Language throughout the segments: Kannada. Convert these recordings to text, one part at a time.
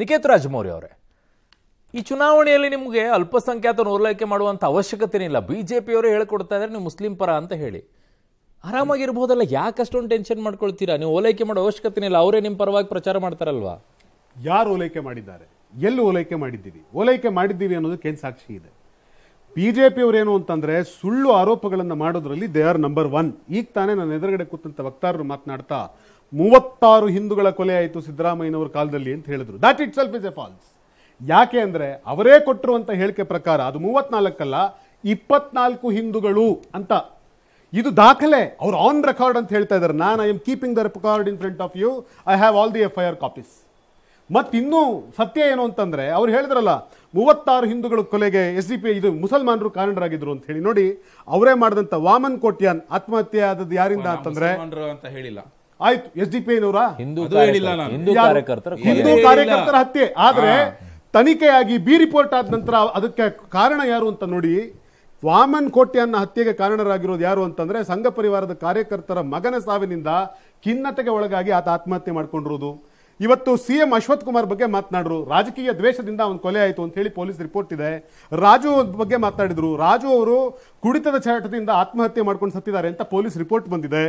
ನಿಕೇತ್ ರಾಜಮೌರಿ ಅವರೇ ಈ ಚುನಾವಣೆಯಲ್ಲಿ ನಿಮಗೆ ಅಲ್ಪಸಂಖ್ಯಾತನ ಓಲೈಕೆ ಮಾಡುವಂಥ ಇಲ್ಲ ಬಿ ಜೆ ಪಿಯವರು ಹೇಳ್ಕೊಡ್ತಾ ಇದ್ದಾರೆ ನೀವು ಮುಸ್ಲಿಂ ಪರ ಅಂತ ಹೇಳಿ ಆರಾಮಾಗಿರ್ಬೋದಲ್ಲ ಯಾಕೆ ಅಷ್ಟೊಂದು ಟೆನ್ಷನ್ ಮಾಡ್ಕೊಳ್ತೀರಾ ನೀವು ಓಲೈಕೆ ಮಾಡೋ ಅವಶ್ಯಕತೆ ಇಲ್ಲ ಅವರೇ ನಿಮ್ಮ ಪರವಾಗಿ ಪ್ರಚಾರ ಮಾಡ್ತಾರಲ್ವಾ ಯಾರು ಓಲೈಕೆ ಮಾಡಿದ್ದಾರೆ ಎಲ್ಲಿ ಓಲೈಕೆ ಮಾಡಿದ್ದೀವಿ ಓಲೈಕೆ ಮಾಡಿದ್ದೀವಿ ಅನ್ನೋದು ಕೇಂದ್ರ ಸಾಕ್ಷಿ ಇದೆ ಬಿಜೆಪಿಯವರೇನು ಅಂತಂದ್ರೆ ಸುಳ್ಳು ಆರೋಪಗಳನ್ನು ಮಾಡೋದ್ರಲ್ಲಿ ದೇ ಆರ್ ನಂಬರ್ ಒನ್ ಈಗ ತಾನೇ ನನ್ನ ಎದುರುಗಡೆ ಕೂತಂತ ವಕ್ತಾರರು ಮಾತನಾಡ್ತಾ ಮೂವತ್ತಾರು ಹಿಂದೂಗಳ ಕೊಲೆ ಆಯಿತು ಸಿದ್ದರಾಮಯ್ಯನವರ ಕಾಲದಲ್ಲಿ ಅಂತ ಹೇಳಿದ್ರು that itself is a false ಯಾಕೆ ಅಂದರೆ ಅವರೇ ಕೊಟ್ಟಿರುವಂಥ ಹೇಳಿಕೆ ಪ್ರಕಾರ ಅದು ಮೂವತ್ನಾಲ್ಕಲ್ಲ ಇಪ್ಪತ್ನಾಲ್ಕು ಹಿಂದೂಗಳು ಅಂತ ಇದು ದಾಖಲೆ ಅವ್ರು ಆನ್ ರೆಕಾರ್ಡ್ ಅಂತ ಹೇಳ್ತಾ ಇದ್ದಾರೆ ನಾನು I am keeping the record in front of you I have all the F I R copies ಮತ್ತು ಇನ್ನೂ ಸತ್ಯ ಏನು ಅಂತಂದರೆ ಅವ್ರು ಹೇಳಿದ್ರಲ್ಲ ಮೂವತ್ತಾರು ಹಿಂದೂಗಳ ಕೊಲೆಗೆ ಎಸ್ ಡಿ ಪಿ ಇದು ಮುಸಲ್ಮಾನರು ಕಾರಣರಾಗಿದ್ರು ಅಂತ ಹೇಳಿ ನೋಡಿ ಅವರೇ ಮಾಡಿದಂಥ ವಾಮನ್ ಕೋಟ್ಯಾನ್ ಆತ್ಮಹತ್ಯೆ ಆದದ್ದು ಯಾರಿಂದ ಅಂತಂದರೆ ಅಂತ ಹೇಳಿಲ್ಲ ಆಯ್ತು ಎಸ್ ಡಿ ಪಿ ಐನವರ ಹಿಂದೂ ಕಾರ್ಯಕರ್ತರ ಹಿಂದೂ ಕಾರ್ಯಕರ್ತರ ಹತ್ಯೆ ಆದ್ರೆ ತನಿಖೆಯಾಗಿ ಬಿ ರಿಪೋರ್ಟ್ ಆದ ನಂತರ ಅದಕ್ಕೆ ಕಾರಣ ಯಾರು ಅಂತ ನೋಡಿ ವಾಮನ್ ಕೋಟ್ಯನ್ನ ಹತ್ಯೆಗೆ ಕಾರಣರಾಗಿರೋದು ಯಾರು ಅಂತಂದ್ರೆ ಸಂಘ ಪರಿವಾರದ ಕಾರ್ಯಕರ್ತರ ಮಗನ ಸಾವಿನಿಂದ ಖಿನ್ನತೆಗೆ ಒಳಗಾಗಿ ಆತ ಆತ್ಮಹತ್ಯೆ ಮಾಡ್ಕೊಂಡಿರೋದು ಇವತ್ತು ಸಿ ಎಂ ಅಶ್ವಥ್ ಕುಮಾರ್ ಬಗ್ಗೆ ಮಾತನಾಡಿದ್ರು ರಾಜಕೀಯ ದ್ವೇಷದಿಂದ ಒಂದು ಕೊಲೆ ಆಯಿತು ಅಂತ ಹೇಳಿ ಪೊಲೀಸ್ ರಿಪೋರ್ಟ್ ಇದೆ ರಾಜು ಬಗ್ಗೆ ಮಾತನಾಡಿದ್ರು ರಾಜು ಅವರು ಕುಡಿತದ ಚಾಟದಿಂದ ಆತ್ಮಹತ್ಯೆ ಮಾಡ್ಕೊಂಡು ಸತ್ತಿದ್ದಾರೆ ಅಂತ ಪೊಲೀಸ್ ರಿಪೋರ್ಟ್ ಬಂದಿದೆ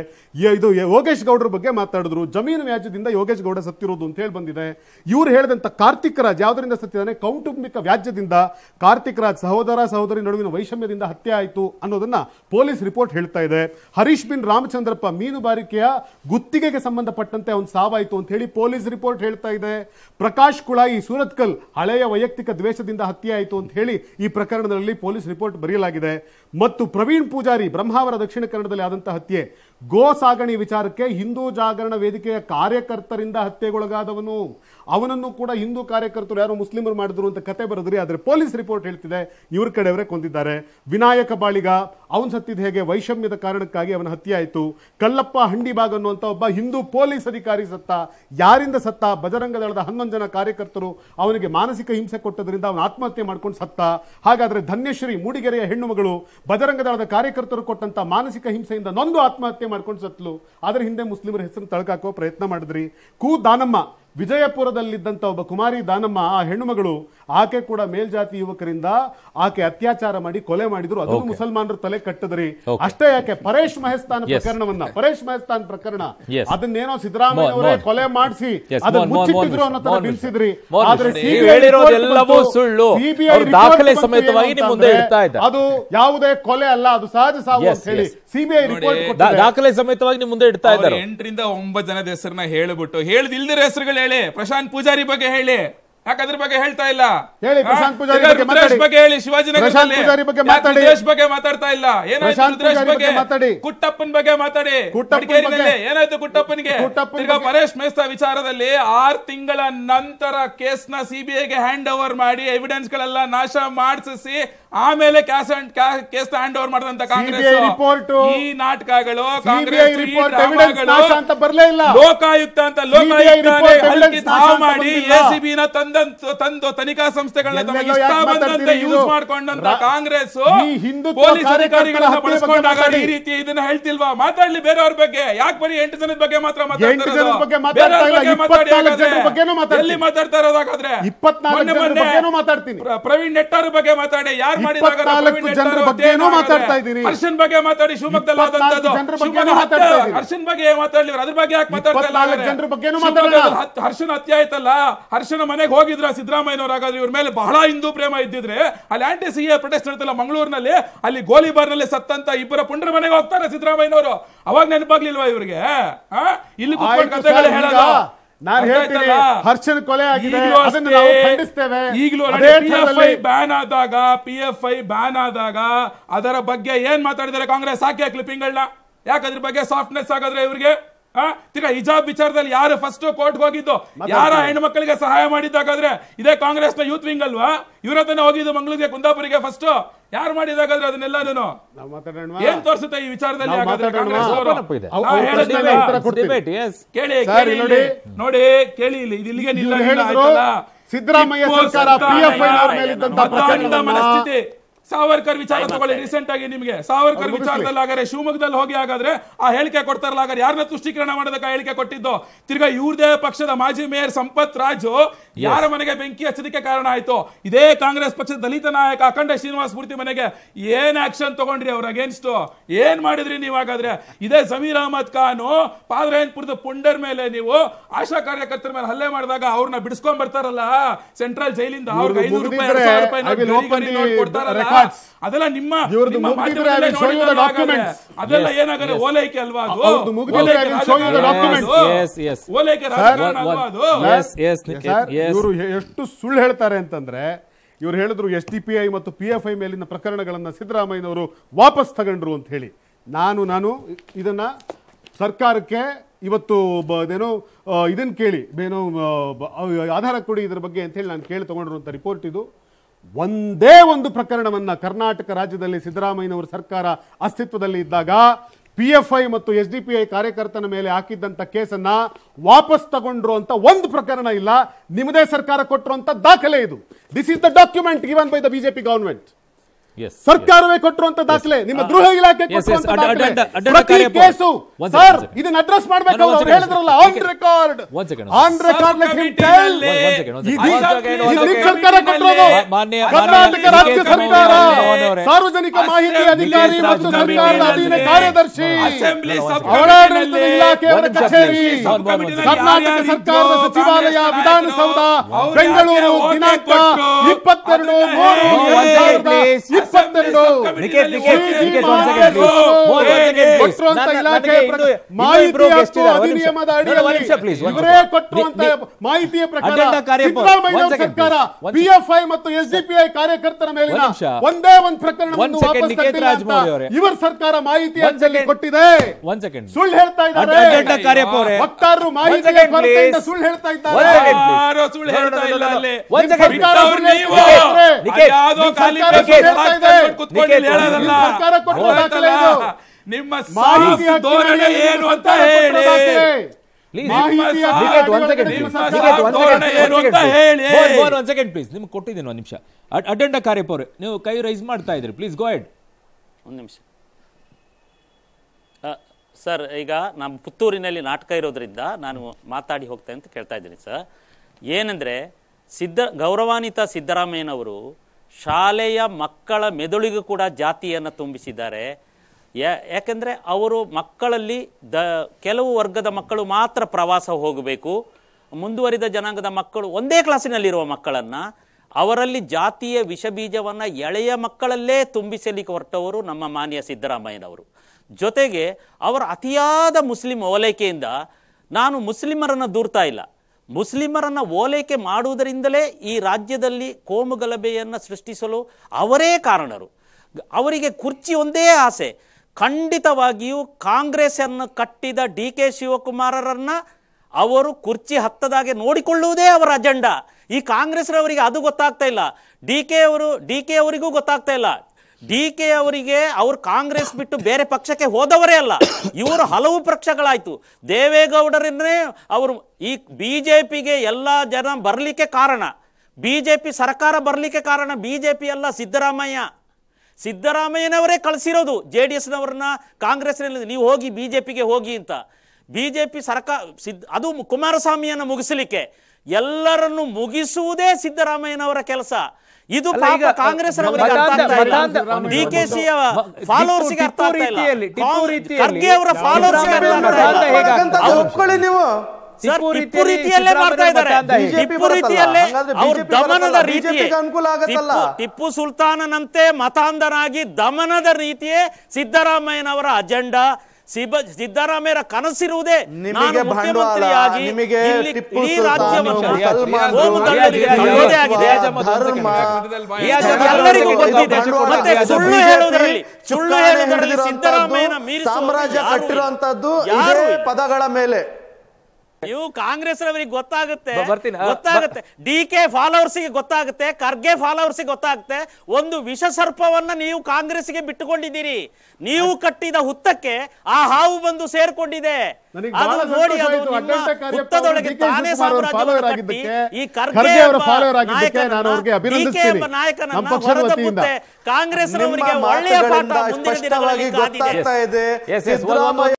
ಇದು ಯೋಗೇಶ್ ಗೌಡರ ಬಗ್ಗೆ ಮಾತಾಡಿದ್ರು ಜಮೀನು ವ್ಯಾಜ್ಯದಿಂದ ಯೋಗೇಶ್ ಗೌಡ ಸತ್ತಿರೋದು ಅಂತ ಹೇಳಿ ಬಂದಿದೆ ಇವ್ರು ಹೇಳಿದಂಥ ಕಾರ್ತಿಕ್ ರಾಜ್ ಯಾವುದರಿಂದ ಸತ್ತಿದ್ದಾನೆ ಕೌಟುಂಬಿಕ ವ್ಯಾಜ್ಯದಿಂದ ಕಾರ್ತಿಕ್ ರಾಜ್ ಸಹೋದರ ಸಹೋದರಿ ನಡುವಿನ ವೈಷಮ್ಯದಿಂದ ಹತ್ಯೆ ಆಯಿತು ಅನ್ನೋದನ್ನ ಪೊಲೀಸ್ ರಿಪೋರ್ಟ್ ಹೇಳ್ತಾ ಇದೆ ಹರೀಶ್ ಬಿನ್ ರಾಮಚಂದ್ರಪ್ಪ ಮೀನುಗಾರಿಕೆಯ ಗುತ್ತಿಗೆಗೆ ಸಂಬಂಧಪಟ್ಟಂತೆ ಅವ್ನು ಸಾವಾಯಿತು ಅಂತ ಹೇಳಿ ಪೊಲೀಸ್ ರಿಪೋರ್ಟ್ ರಿಪೋರ್ಟ್ ಹೇಳ್ತಾ ಇದೆ ಪ್ರಕಾಶ್ ಕುಳಾಯಿ ಸೂರತ್ಕಲ್ ಹಳೆಯ ವೈಯಕ್ತಿಕ ದ್ವೇಷದಿಂದ ಹತ್ಯೆ ಆಯಿತು ಅಂತ ಹೇಳಿ ಈ ಪ್ರಕರಣದಲ್ಲಿ ಪೊಲೀಸ್ ರಿಪೋರ್ಟ್ ಬರೆಯಲಾಗಿದೆ ಮತ್ತು ಪ್ರವೀಣ್ ಪೂಜಾರಿ ಬ್ರಹ್ಮಾವರ ದಕ್ಷಿಣ ಕನ್ನಡದಲ್ಲಿ ಆದಂತಹ ಹತ್ಯೆ ಗೋ ಸಾಗಣೆ ವಿಚಾರಕ್ಕೆ ಹಿಂದೂ ಜಾಗರಣ ವೇದಿಕೆಯ ಕಾರ್ಯಕರ್ತರಿಂದ ಹತ್ಯೆಗೊಳಗಾದವನು ಅವನನ್ನು ಕೂಡ ಹಿಂದೂ ಕಾರ್ಯಕರ್ತರು ಯಾರು ಮುಸ್ಲಿಮರು ಮಾಡಿದ್ರು ಅಂತ ಕತೆ ಬರೆದ್ರಿ ಆದರೆ ಪೊಲೀಸ್ ರಿಪೋರ್ಟ್ ಹೇಳ್ತಿದೆ ಇವ್ರ ಕಡೆಯವರೇ ಕೊಂದಿದ್ದಾರೆ ವಿನಾಯಕ ಬಾಳಿಗ ಅವನು ಸತ್ತಿದ ಹೇಗೆ ವೈಷಮ್ಯದ ಕಾರಣಕ್ಕಾಗಿ ಅವನ ಹತ್ಯೆ ಆಯಿತು ಕಲ್ಲಪ್ಪ ಹಂಡಿಬಾಗ್ ಅನ್ನುವಂತ ಒಬ್ಬ ಹಿಂದೂ ಪೊಲೀಸ್ ಅಧಿಕಾರಿ ಸತ್ತ ಯಾರಿಂದ ಸತ್ತ ಸತ್ತ ಬಜರಂಗದಳದ ಹನ್ನೊಂದು ಜನ ಕಾರ್ಯಕರ್ತರು ಅವನಿಗೆ ಮಾನಸಿಕ ಹಿಂಸೆ ಕೊಟ್ಟದರಿಂದ ಅವನು ಆತ್ಮಹತ್ಯೆ ಮಾಡ್ಕೊಂಡು ಸತ್ತ ಹಾಗಾದ್ರೆ ಧನ್ಯಶ್ರೀ ಮೂಡಿಗೆರೆಯ ಹೆಣ್ಣು ಮಗಳು ಬಜರಂಗ ಕಾರ್ಯಕರ್ತರು ಕೊಟ್ಟಂತ ಮಾನಸಿಕ ಹಿಂಸೆಯಿಂದ ನೊಂದು ಆತ್ಮಹತ್ಯೆ ಮಾಡ್ಕೊಂಡು ಸತ್ತಲು ಅದರ ಹಿಂದೆ ಮುಸ್ಲಿಮರ ಹೆಸರು ತಳಕಾಕುವ ಪ್ರಯತ್ನ ಮಾಡಿದ್ರಿ ಕೂ ದಾನಮ್ಮ ವಿಜಯಪುರದಲ್ಲಿದ್ದಂಥ ಒಬ್ಬ ಕುಮಾರಿ ದಾನಮ್ಮ ಆ ಹೆಣ್ಣು ಆಕೆ ಕೂಡ ಮೇಲ್ಜಾತಿ ಯುವಕರಿಂದ ಆಕೆ ಅತ್ಯಾಚಾರ ಮಾಡಿ ಕೊಲೆ ಮಾಡಿದ್ರು ಅದು ಮುಸಲ್ಮಾನರು ತಲೆ ಕಟ್ಟದ್ರಿ ಅಷ್ಟೇ ಯಾಕೆ ಪರೇಶ್ ಮಹೇಸ್ತಾನ್ ಪ್ರಕರಣವನ್ನ ಪರೇಶ್ ಮಹೇಸ್ತಾನ್ ಪ್ರಕರಣ ಅದನ್ನೇನೋ ಸಿದ್ದರಾಮಯ್ಯ ಅವರೇ ಕೊಲೆ ಮಾಡಿಸಿ ಅದನ್ನ ನಿಲ್ಸಿದ್ರಿ ಆದ್ರೆ ಅದು ಯಾವುದೇ ಕೊಲೆ ಅಲ್ಲ ಅದು ಸಹಜ ಸಾವು ಅಂತ ಹೇಳಿ ಸಿಬಿಐ ರಿಪೋರ್ಟ್ ದಾಖಲೆ ಸಮೇತವಾಗಿ ಮುಂದೆ ಇಡ್ತಾ ಇದ್ದಾರೆ ಎಂಟರಿಂದ ಒಂಬತ್ತು ಜನದ ಹೆಸರನ್ನ ಹೇಳಿಬಿಟ್ಟು ಹೇಳಿದಿಲ್ದಿರೋ ಹೆಸರುಗಳು ಹೇಳಿ ಪ್ರಶಾಂತ್ ಪೂಜಾರಿ ಬಗ್ಗೆ ಹೇಳಿ ಯಾಕೆ ಅದ್ರ ಬಗ್ಗೆ ಹೇಳ್ತಾ ಇಲ್ಲ ಹೇಳಿ ಪ್ರಶಾಂತ್ ಪೂಜಾರಿ ಬಗ್ಗೆ ಮಾತಾಡಿ ಬಗ್ಗೆ ಹೇಳಿ ಶಿವಾಜಿ ಶಿವಾಜಿನಗರದಲ್ಲಿ ಪೂಜಾರಿ ಬಗ್ಗೆ ಮಾತಾಡಿ ರುದ್ರೇಶ್ ಬಗ್ಗೆ ಮಾತಾಡ್ತಾ ಇಲ್ಲ ಏನಾಯ್ತು ರುದ್ರೇಶ್ ಬಗ್ಗೆ ಮಾತಾಡಿ ಕುಟ್ಟಪ್ಪನ ಬಗ್ಗೆ ಮಾತಾಡಿ ಕುಟ್ಟಪ್ಪನಿಗೆ ಏನಾಯ್ತು ಕುಟ್ಟಪ್ಪನಿಗೆ ತಿರ್ಗಾ ಪರೇಶ್ ಮೇಸ್ತಾ ವಿಚಾರದಲ್ಲಿ ಆರ್ ತಿಂಗಳ ನಂತರ ಕೇಸ್ನ ಸಿಬಿಐಗೆ ಹ್ಯಾಂಡ್ ಓವರ್ ಮಾಡಿ ಎವಿಡೆನ್ಸ್ ಗಳೆಲ್ಲ ನಾಶ ಮಾಡಿಸಿ ಆಮೇಲೆ ಕ್ಯಾಸ್ ಕೇಸ್ ಹ್ಯಾಂಡ್ ಓವರ್ ಮಾಡಿದಂತ ಕಾಂಗ್ರೆಸ್ ರಿಪೋರ್ಟ್ ಈ ನಾಟಕಗಳು ಕಾಂಗ್ರೆಸ್ ರಿಪೋರ್ಟ್ ಎವಿಡೆನ್ಸ್ ನಾಶ ಅಂತ ಬರಲೇ ಇಲ್ಲ ಲೋಕಾಯುಕ್ತ ಅಂತ ಲೋಕಾಯುಕ್ತ ಮಾಡಿ ನ ತಂದು ತಂದು ತನಿಖಾ ಸಂಸ್ಥೆಗಳನ್ನ ತಮಗೆ ಇಷ್ಟ ಬಂದಂತೆ ಯೂಸ್ ಮಾಡ್ಕೊಂಡಂತ ಕಾಂಗ್ರೆಸ್ ಪೊಲೀಸ್ ಅಧಿಕಾರಿಗಳನ್ನ ಬಳಸ್ಕೊಂಡಾಗ ಈ ರೀತಿ ಇದನ್ನ ಹೇಳ್ತಿಲ್ವಾ ಮಾತಾಡ್ಲಿ ಬೇರೆಯವ್ರ ಬಗ್ಗೆ ಯಾಕೆ ಬರೀ ಎಂಟು ಜನದ ಬಗ್ಗೆ ಮಾತ್ರ ಮಾತಾಡ್ತಾರೆ ಎಲ್ಲಿ ಮಾತಾಡ್ತಾ ಇರೋದಾಗಾದ್ರೆ ಮಾತಾಡ್ತೀನಿ ಪ್ರವೀಣ್ ನೆಟ್ಟಾರ್ ಬಗ್ಗೆ ಮಾತಾಡಿ ಯಾರು ಮಾಡಿದಾಗ ಅರ್ಶನ್ ಬಗ್ಗೆ ಮಾತಾಡಿ ಶಿವಮೊಗ್ಗದಲ್ಲಿ ಆದಂತದ್ದು ಹರ್ಷನ್ ಬಗ್ಗೆ ಮಾತಾಡ್ಲಿ ಅದ್ರ ಬಗ್ಗೆ ಯಾಕೆ ಮಾತಾಡ್ತಾ ಇಲ್ಲ ಹರ್ಷನ್ ಹತ್ಯೆ ಆಯ್ತಲ್ಲ ಹರ್ಷನ ಮನೆಗೆ ಹೋಗಿ ಹೋಗಿದ್ರೆ ಸಿದ್ದರಾಮಯ್ಯನವ್ರು ಹಾಗಾದ್ರೆ ಇವ್ರ ಮೇಲೆ ಬಹಳ ಹಿಂದೂ ಪ್ರೇಮ ಇದ್ದಿದ್ರೆ ಅಲ್ಲಿ ಆಂಟಿ ಸಿ ಎ ಪ್ರೊಟೆಸ್ಟ್ ನಡೆತಲ್ಲ ಮಂಗಳೂರಿನಲ್ಲಿ ಅಲ್ಲಿ ಗೋಲಿಬಾರ್ನಲ್ಲಿ ಸತ್ತಂತ ಇಬ್ಬರ ಪುಂಡ್ರ ಮನೆಗೆ ಹೋಗ್ತಾರೆ ಸಿದ್ದರಾಮಯ್ಯನವರು ಅವಾಗ ನೆನಪಾಗ್ಲಿಲ್ವಾ ಇವರಿಗೆ ಇಲ್ಲಿ ಹೇಳಲ್ಲ ನಾನು ಹೇಳ್ತೀನಿ ಹರ್ಷನ್ ಕೊಲೆ ಆಗಿದೆ ಅದನ್ನ ನಾವು ಖಂಡಿಸ್ತೇವೆ ಈಗಲೂ ಬ್ಯಾನ್ ಆದಾಗ ಪಿಎಫ್ಐ ಬ್ಯಾನ್ ಆದಾಗ ಅದರ ಬಗ್ಗೆ ಏನ್ ಮಾತಾಡಿದ್ದಾರೆ ಕಾಂಗ್ರೆಸ್ ಹಾಕಿ ಯಾಕ ಯಾಕದ್ರ ಬಗ್ಗೆ ಸಾಫ್ಟ್ನೆಸ್ ಆಗಾದ್ರೆ ಇವ್ರಿಗೆ ತಿರ್ಗಾ ಹಿಜಾಬ್ ವಿಚಾರದಲ್ಲಿ ಯಾರು ಫಸ್ಟ್ ಕೋರ್ಟ್ ಹೋಗಿದ್ದು ಯಾರ ಮಕ್ಕಳಿಗೆ ಸಹಾಯ ಮಾಡಿದ್ದಾಗಾದ್ರೆ ಇದೇ ಕಾಂಗ್ರೆಸ್ ನ ಯೂತ್ ವಿಂಗ್ ಅಲ್ವಾ ಇವ್ರತನ ಹೋಗಿದ್ದು ಮಂಗಳೂರಿಗೆ ಕುಂದಾಪುರಿಗೆ ಫಸ್ಟ್ ಯಾರು ಮಾಡಿದಾಗಾದ್ರೆ ಅದನ್ನು ಏನ್ ತೋರಿಸುತ್ತೆ ಈ ವಿಚಾರದಲ್ಲಿ ಕೇಳಿ ಕೇಳಿ ನೋಡಿ ಕೇಳಿ ಇಲ್ಲಿ ಇಲ್ಲಿಗೆ ನಿಲ್ಲ ಸಿದ್ದರಾಮಯ್ಯ ಸರ್ಕಾರ ಮನಸ್ಥಿತಿ ಸಾವರ್ಕರ್ ವಿಚಾರ ತಗೊಳ್ಳಿ ರೀಸೆಂಟ್ ಆಗಿ ನಿಮಗೆ ಸಾವರ್ಕರ್ ವಿಚಾರದಲ್ಲಿ ಶಿವಮೊಗ್ಗದಲ್ಲಿ ಹೋಗಿ ಹಾಗಾದ್ರೆ ಆ ಹೇಳಿಕೆ ಕೊಡ್ತಾರಲ್ಲ ಆಗ ಯಾರನ್ನ ತುಷ್ಟೀಕರಣ ಮಾಡೋದಕ್ಕೆ ಹೇಳಿಕೆ ಕೊಟ್ಟಿದ್ದು ತಿರ್ಗಾ ಇವ್ರದೇ ಪಕ್ಷದ ಮಾಜಿ ಮೇಯರ್ ಸಂಪತ್ ರಾಜು ಯಾರ ಮನೆಗೆ ಬೆಂಕಿ ಹಚ್ಚೋದಕ್ಕೆ ಕಾರಣ ಆಯ್ತು ಇದೇ ಕಾಂಗ್ರೆಸ್ ಪಕ್ಷದ ದಲಿತ ನಾಯಕ ಅಖಂಡ ಶ್ರೀನಿವಾಸ ಮೂರ್ತಿ ಮನೆಗೆ ಏನ್ ಆಕ್ಷನ್ ತಗೊಂಡ್ರಿ ಅವ್ರ ಅಗೇನ್ಸ್ಟ್ ಏನ್ ಮಾಡಿದ್ರಿ ನೀವು ಹಾಗಾದ್ರೆ ಇದೇ ಜಮೀರ್ ಅಹಮದ್ ಖಾನ್ ಪಾದ್ರಾಯನ್ಪುರದ ಪುಂಡರ್ ಮೇಲೆ ನೀವು ಆಶಾ ಕಾರ್ಯಕರ್ತರ ಮೇಲೆ ಹಲ್ಲೆ ಮಾಡಿದಾಗ ಅವ್ರನ್ನ ಬಿಡಿಸ್ಕೊಂಡ್ ಬರ್ತಾರಲ್ಲ ಸೆಂಟ್ರಲ್ ಜೈಲಿಂದ ಅವ್ರಿಗೆ ಐನೂರು ರೂಪಾಯಿ ಸಾವಿರ ರೂಪಾಯಿ ಕೊಡ್ತಾರಲ್ಲ ಅದೆಲ್ಲ ನಿಮ್ಮ ಅದೆಲ್ಲ ಏನಾಗಲ್ಲ ಓಲೈಕೆ ಅಲ್ವಾ ಇವರು ಎಷ್ಟು ಸುಳ್ಳು ಹೇಳ್ತಾರೆ ಅಂತಂದ್ರೆ ಇವರು ಹೇಳಿದ್ರು ಎಸ್ ಡಿ ಪಿ ಐ ಮತ್ತು ಪಿ ಎಫ್ ಐ ಮೇಲಿನ ಪ್ರಕರಣಗಳನ್ನ ಸಿದ್ದರಾಮಯ್ಯನವರು ವಾಪಸ್ ತಗೊಂಡ್ರು ಅಂತ ಹೇಳಿ ನಾನು ನಾನು ಇದನ್ನ ಸರ್ಕಾರಕ್ಕೆ ಇವತ್ತು ಏನೋ ಇದನ್ನು ಕೇಳಿ ಏನೋ ಆಧಾರ ಕೊಡಿ ಇದ್ರ ಬಗ್ಗೆ ಅಂತ ಹೇಳಿ ನಾನು ಕೇಳಿ ತಗೊಂಡ್ರು ಅಂತ ರಿಪೋರ್ಟ್ ಇದು ಒಂದೇ ಒಂದು ಪ್ರಕರಣವನ್ನು ಕರ್ನಾಟಕ ರಾಜ್ಯದಲ್ಲಿ ಸಿದ್ದರಾಮಯ್ಯನವರ ಸರ್ಕಾರ ಅಸ್ತಿತ್ವದಲ್ಲಿ ಇದ್ದಾಗ ಪಿ ಎಫ್ ಐ ಮತ್ತು ಎಸ್ ಡಿ ಪಿ ಐ ಕಾರ್ಯಕರ್ತನ ಮೇಲೆ ಹಾಕಿದ್ದಂಥ ಕೇಸನ್ನ ವಾಪಸ್ ತಗೊಂಡ್ರು ಅಂತ ಒಂದು ಪ್ರಕರಣ ಇಲ್ಲ ನಿಮ್ಮದೇ ಸರ್ಕಾರ ಕೊಟ್ಟರು ಅಂತ ದಾಖಲೆ ಇದು this is the document given by the BJP government ಸರ್ಕಾರವೇ ಕೊಟ್ಟಿರುವಂತ ದಾಖಲೆ ನಿಮ್ಮ ಗೃಹ ಇಲಾಖೆ ಇದನ್ನ ಅಡ್ರೆಸ್ ಮಾಡ್ಬೇಕು ಸಾರ್ವಜನಿಕ ಮಾಹಿತಿ ಅಧಿಕಾರಿ ಮತ್ತು ಸರ್ಕಾರದ ಅಧೀನ ಕಾರ್ಯದರ್ಶಿ ಕಚೇರಿ ಕರ್ನಾಟಕ ಸರ್ಕಾರದ ಸಚಿವಾಲಯ ವಿಧಾನಸೌಧ ಬೆಂಗಳೂರು ದಿನಾಂಕ ಇಪ್ಪತ್ತೆರಡು ಮೂರು ಸರ್ಕಾರ ಎಸ್ಡಿಪಿಐ ಕಾರ್ಯಕರ್ತರ ಮೇಲಿನ ಒಂದೇ ಒಂದು ಪ್ರಕರಣ ಇವರ ಸರ್ಕಾರ ಮಾಹಿತಿ ಕೊಟ್ಟಿದೆ ಸುಳ್ಳು ಹೇಳ್ತಾ ಇದ್ದಾರೆ ವಕ್ತಾರರು ಸುಳ್ಳು ಹೇಳ್ತಾ ಇದ್ದಾರೆ ದಾಖಲೆ ಏನು ಅಂತ ಹೇಳಿ ನಿಮ್ಗೆ ಕೊಟ್ಟಿದ್ದೀನಿ ಒಂದು ನಿಮಿಷ ಅಡ್ಡ ನೀವು ಕೈ ರೈಸ್ ಮಾಡ್ತಾ ಇದ್ರಿ ಪ್ಲೀಸ್ ಗೋ ಎಡ್ ಒಂದು ನಿಮಿಷ ಸರ್ ಈಗ ನಮ್ಮ ಪುತ್ತೂರಿನಲ್ಲಿ ನಾಟಕ ಇರೋದ್ರಿಂದ ನಾನು ಮಾತಾಡಿ ಹೋಗ್ತೇನೆ ಅಂತ ಕೇಳ್ತಾ ಇದ್ದೀನಿ ಸರ್ ಏನಂದ್ರೆ ಸಿದ್ದ ಗೌರವಾನ್ವಿತ ಸಿದ್ದರಾಮಯ್ಯನವರು ಶಾಲೆಯ ಮಕ್ಕಳ ಮೆದುಳಿಗೂ ಕೂಡ ಜಾತಿಯನ್ನು ತುಂಬಿಸಿದ್ದಾರೆ ಯಾಕೆಂದರೆ ಅವರು ಮಕ್ಕಳಲ್ಲಿ ದ ಕೆಲವು ವರ್ಗದ ಮಕ್ಕಳು ಮಾತ್ರ ಪ್ರವಾಸ ಹೋಗಬೇಕು ಮುಂದುವರಿದ ಜನಾಂಗದ ಮಕ್ಕಳು ಒಂದೇ ಕ್ಲಾಸಿನಲ್ಲಿರುವ ಮಕ್ಕಳನ್ನು ಅವರಲ್ಲಿ ಜಾತಿಯ ವಿಷ ಬೀಜವನ್ನು ಎಳೆಯ ಮಕ್ಕಳಲ್ಲೇ ತುಂಬಿಸಲಿಕ್ಕೆ ಹೊರಟವರು ನಮ್ಮ ಮಾನ್ಯ ಸಿದ್ದರಾಮಯ್ಯನವರು ಜೊತೆಗೆ ಅವರ ಅತಿಯಾದ ಮುಸ್ಲಿಂ ಓಲೈಕೆಯಿಂದ ನಾನು ಮುಸ್ಲಿಮರನ್ನು ದೂರ್ತಾ ಇಲ್ಲ ಮುಸ್ಲಿಮರನ್ನು ಓಲೈಕೆ ಮಾಡುವುದರಿಂದಲೇ ಈ ರಾಜ್ಯದಲ್ಲಿ ಕೋಮು ಗಲಭೆಯನ್ನು ಸೃಷ್ಟಿಸಲು ಅವರೇ ಕಾರಣರು ಅವರಿಗೆ ಕುರ್ಚಿ ಒಂದೇ ಆಸೆ ಖಂಡಿತವಾಗಿಯೂ ಕಾಂಗ್ರೆಸ್ಸನ್ನು ಕಟ್ಟಿದ ಡಿ ಕೆ ಶಿವಕುಮಾರರನ್ನು ಅವರು ಕುರ್ಚಿ ಹತ್ತದಾಗೆ ನೋಡಿಕೊಳ್ಳುವುದೇ ಅವರ ಅಜೆಂಡಾ ಈ ಕಾಂಗ್ರೆಸ್ರವರಿಗೆ ಅದು ಗೊತ್ತಾಗ್ತಾ ಇಲ್ಲ ಡಿ ಕೆ ಅವರು ಡಿ ಕೆ ಅವರಿಗೂ ಗೊತ್ತಾಗ್ತಾ ಇಲ್ಲ ಡಿ ಕೆ ಅವರಿಗೆ ಅವರು ಕಾಂಗ್ರೆಸ್ ಬಿಟ್ಟು ಬೇರೆ ಪಕ್ಷಕ್ಕೆ ಹೋದವರೇ ಅಲ್ಲ ಇವರು ಹಲವು ಪಕ್ಷಗಳಾಯ್ತು ದೇವೇಗೌಡರನ್ನೇ ಅವರು ಈ ಬಿ ಜೆ ಪಿಗೆ ಎಲ್ಲ ಜನ ಬರಲಿಕ್ಕೆ ಕಾರಣ ಬಿ ಜೆ ಪಿ ಸರ್ಕಾರ ಬರಲಿಕ್ಕೆ ಕಾರಣ ಬಿ ಜೆ ಪಿ ಅಲ್ಲ ಸಿದ್ದರಾಮಯ್ಯ ಸಿದ್ದರಾಮಯ್ಯನವರೇ ಕಳಿಸಿರೋದು ಜೆ ಡಿ ಎಸ್ನವ್ರನ್ನ ಕಾಂಗ್ರೆಸ್ನಲ್ಲಿ ನೀವು ಹೋಗಿ ಬಿ ಜೆ ಪಿಗೆ ಹೋಗಿ ಅಂತ ಬಿ ಜೆ ಪಿ ಸರ್ಕಾರ ಸಿದ್ ಅದು ಕುಮಾರಸ್ವಾಮಿಯನ್ನು ಮುಗಿಸಲಿಕ್ಕೆ ಎಲ್ಲರನ್ನು ಮುಗಿಸುವುದೇ ಸಿದ್ದರಾಮಯ್ಯನವರ ಕೆಲಸ ಇದು Congress D K C followers ಅರ್ಥ ರೀತಿಯಲ್ಲಿ ಖರ್ಗೆ ಅವರ ಫಾಲೋವರ್ಸ್ ಒಪ್ಕೊಳ್ಳಿ ನೀವು ಟಿಪ್ಪು ರೀತಿಯಲ್ಲೇ ಮಾಡ್ತಾ ಇದ್ದಾರೆ ಟಿಪ್ಪು ರೀತಿಯಲ್ಲೇ ಅವ್ರ ಅನುಕೂಲ ರೀತಿಯೇ ಟಿಪ್ಪು ಸುಲ್ತಾನನಂತೆ ಮತಾಂಧರಾಗಿ ದಮನದ ರೀತಿಯೇ ಸಿದ್ದರಾಮಯ್ಯನವರ ಅಜೆಂಡಾ ಸಿಬ ಸಿದ್ದರಾಮಯ್ಯರ ಕನಸಿರುವುದೇ ನಿಮಗೆ ಮುಖ್ಯಮಂತ್ರಿಯಾಗಿ ನಿಮಗೆ ಟಿಪ್ಪು ಎಲ್ಲರಿಗೂ ಮತ್ತೆ ಸಾಮ್ರಾಜ್ಯ ಕಟ್ಟಿರುವಂತದ್ದು ಯಾರು ಪದಗಳ ಮೇಲೆ ನೀವು ಕಾಂಗ್ರೆಸ್ ರವರಿಗೆ ಗೊತ್ತಾಗುತ್ತೆ ಗೊತ್ತಾಗುತ್ತೆ ಡಿ ಕೆ ಫಾಲೋವರ್ಸ್ ಗೆ ಗೊತ್ತಾಗುತ್ತೆ ಖರ್ಗೆ ಫಾಲೋವರ್ಸ್ ಗೊತ್ತಾಗುತ್ತೆ ಒಂದು ವಿಷ ಸರ್ಪವನ್ನ ನೀವು ಕಾಂಗ್ರೆಸ್ ಗೆ ಬಿಟ್ಟುಕೊಂಡಿದ್ದೀರಿ ನೀವು ಕಟ್ಟಿದ ಹುತ್ತಕ್ಕೆ ಆ ಹಾವು ಬಂದು ಸೇರ್ಕೊಂಡಿದೆ ಅದು ನೋಡಿ ಅದು ಹುತ್ತದೊಳಗೆ ತಾನೇ ಈ ಖರ್ಗೆ ಎಂಬ ನಾಯಕನ ಕಾಂಗ್ರೆಸ್ ರವರಿಗೆ ಒಳ್ಳೆಯ ಪಾಠ ಮುಂದಿನ ದಿನಗಳಲ್ಲಿ